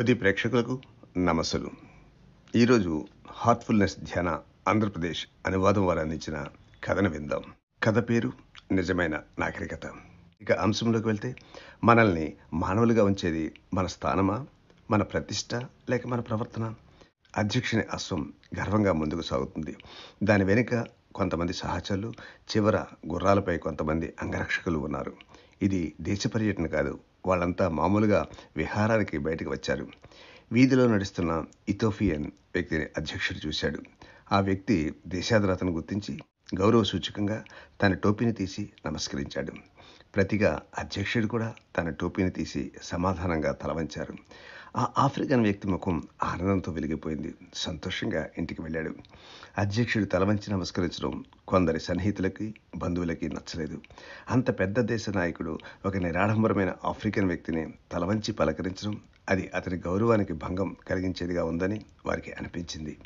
అది ప్రేక్షకులకు నమస్సులు ఈరోజు హార్ట్ఫుల్నెస్ ధ్యాన ఆంధ్రప్రదేశ్ అనువాదం వారు అందించిన కథను విందాం కథ పేరు నిజమైన నాగరికత ఇక అంశంలోకి వెళ్తే మనల్ని మానవులుగా ఉంచేది మన స్థానమా మన ప్రతిష్ట లేక మన ప్రవర్తన అధ్యక్షుని అశ్వం గర్వంగా ముందుకు సాగుతుంది దాని వెనుక కొంతమంది సహచరులు చివర గుర్రాలపై కొంతమంది అంగరక్షకులు ఉన్నారు ఇది దేశ పర్యటన కాదు వాళ్ళంతా మామూలుగా విహారానికి బయటకు వచ్చారు వీధిలో నడుస్తున్న ఇథోఫియన్ వ్యక్తిని అధ్యక్షుడు చూశాడు ఆ వ్యక్తి దేశాధరాతను గుర్తించి గౌరవ సూచకంగా తన టోపీని తీసి నమస్కరించాడు ప్రతిగా అధ్యక్షుడు కూడా తన టోపీని తీసి సమాధానంగా తలవంచారు ఆ ఆఫ్రికన్ వ్యక్తి ముఖం ఆనందంతో వెలిగిపోయింది సంతోషంగా ఇంటికి వెళ్ళాడు అధ్యక్షుడు తలవంచి నమస్కరించడం కొందరి సన్నిహితులకి బంధువులకి నచ్చలేదు అంత పెద్ద దేశ నాయకుడు ఒక నిరాడంబరమైన ఆఫ్రికన్ వ్యక్తిని తలవంచి పలకరించడం అది అతని గౌరవానికి భంగం కలిగించేదిగా ఉందని వారికి అనిపించింది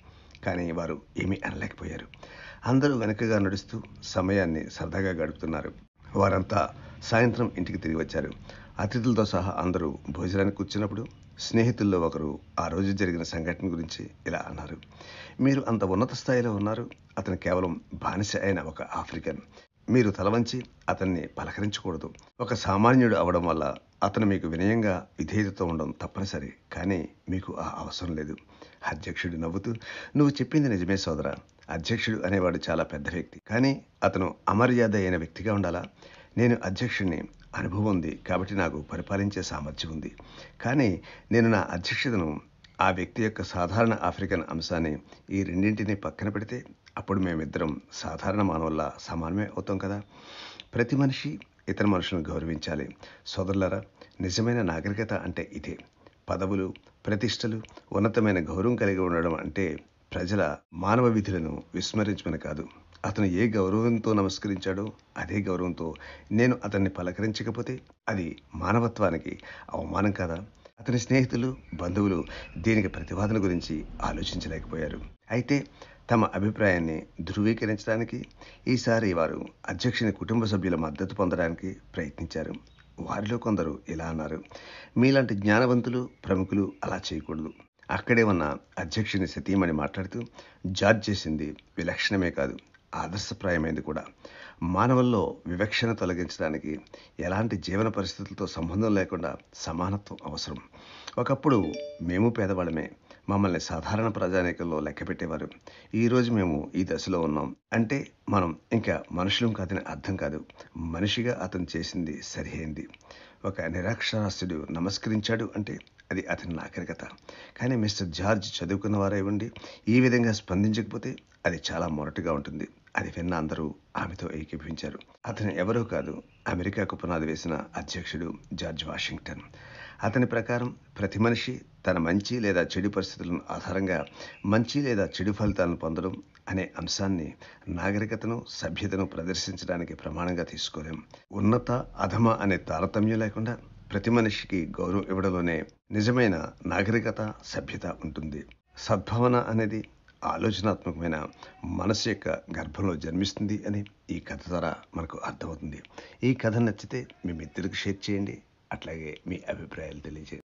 కానీ వారు ఏమీ అనలేకపోయారు అందరూ వెనకగా నడుస్తూ సమయాన్ని సరదాగా గడుపుతున్నారు వారంతా సాయంత్రం ఇంటికి తిరిగి వచ్చారు అతిథులతో సహా అందరూ భోజనానికి కూర్చున్నప్పుడు స్నేహితుల్లో ఒకరు ఆ రోజు జరిగిన సంఘటన గురించి ఇలా అన్నారు మీరు అంత ఉన్నత స్థాయిలో ఉన్నారు అతను కేవలం బానిస అయిన ఒక ఆఫ్రికన్ మీరు తలవంచి అతన్ని పలకరించకూడదు ఒక సామాన్యుడు అవడం వల్ల అతను మీకు వినయంగా విధేయతతో ఉండడం తప్పనిసరి కానీ మీకు ఆ అవసరం లేదు అధ్యక్షుడు నవ్వుతూ నువ్వు చెప్పింది నిజమే సోదరా అధ్యక్షుడు అనేవాడు చాలా పెద్ద వ్యక్తి కానీ అతను అమర్యాద అయిన వ్యక్తిగా ఉండాలా నేను అధ్యక్షుడిని అనుభవం ఉంది కాబట్టి నాకు పరిపాలించే సామర్థ్యం ఉంది కానీ నేను నా అధ్యక్షతను ఆ వ్యక్తి యొక్క సాధారణ ఆఫ్రికన్ అంశాన్ని ఈ రెండింటిని పక్కన పెడితే అప్పుడు మేమిద్దరం సాధారణ మానవుల సమానమే అవుతాం కదా ప్రతి మనిషి ఇతర మనుషులను గౌరవించాలి సోదరులరా నిజమైన నాగరికత అంటే ఇదే పదవులు ప్రతిష్టలు ఉన్నతమైన గౌరవం కలిగి ఉండడం అంటే ప్రజల మానవ విధులను విస్మరించమని కాదు అతను ఏ గౌరవంతో నమస్కరించాడో అదే గౌరవంతో నేను అతన్ని పలకరించకపోతే అది మానవత్వానికి అవమానం కాదా అతని స్నేహితులు బంధువులు దీనికి ప్రతివాదన గురించి ఆలోచించలేకపోయారు అయితే తమ అభిప్రాయాన్ని ధృవీకరించడానికి ఈసారి వారు అధ్యక్షుని కుటుంబ సభ్యుల మద్దతు పొందడానికి ప్రయత్నించారు వారిలో కొందరు ఇలా అన్నారు మీలాంటి జ్ఞానవంతులు ప్రముఖులు అలా చేయకూడదు అక్కడే ఉన్న అధ్యక్షుని సతీమణి మాట్లాడుతూ జార్జ్ చేసింది విలక్షణమే కాదు ఆదర్శప్రాయమైంది కూడా మానవుల్లో వివక్షను తొలగించడానికి ఎలాంటి జీవన పరిస్థితులతో సంబంధం లేకుండా సమానత్వం అవసరం ఒకప్పుడు మేము పేదవాళ్ళమే మమ్మల్ని సాధారణ ప్రజానేకల్లో లెక్కపెట్టేవారు ఈరోజు మేము ఈ దశలో ఉన్నాం అంటే మనం ఇంకా మనుషులం కాదని అర్థం కాదు మనిషిగా అతను చేసింది సరిహైంది ఒక నిరాక్షరాస్యుడు నమస్కరించాడు అంటే అది అతని నాగరికత కానీ మిస్టర్ జార్జ్ చదువుకున్న వారై ఉండి ఈ విధంగా స్పందించకపోతే అది చాలా మొరటుగా ఉంటుంది అది విన్న అందరూ ఆమెతో ఏకీభవించారు అతను ఎవరో కాదు అమెరికాకు పునాది వేసిన అధ్యక్షుడు జార్జ్ వాషింగ్టన్ అతని ప్రకారం ప్రతి మనిషి తన మంచి లేదా చెడు పరిస్థితులను ఆధారంగా మంచి లేదా చెడు ఫలితాలను పొందడం అనే అంశాన్ని నాగరికతను సభ్యతను ప్రదర్శించడానికి ప్రమాణంగా తీసుకోలేం ఉన్నత అధమ అనే తారతమ్యం లేకుండా ప్రతి మనిషికి గౌరవం ఇవ్వడంలోనే నిజమైన నాగరికత సభ్యత ఉంటుంది సద్భావన అనేది ఆలోచనాత్మకమైన మనసు యొక్క గర్భంలో జన్మిస్తుంది అని ఈ కథ ద్వారా మనకు అర్థమవుతుంది ఈ కథ నచ్చితే మీ మిత్రులకు షేర్ చేయండి అట్లాగే మీ అభిప్రాయాలు తెలియజేయండి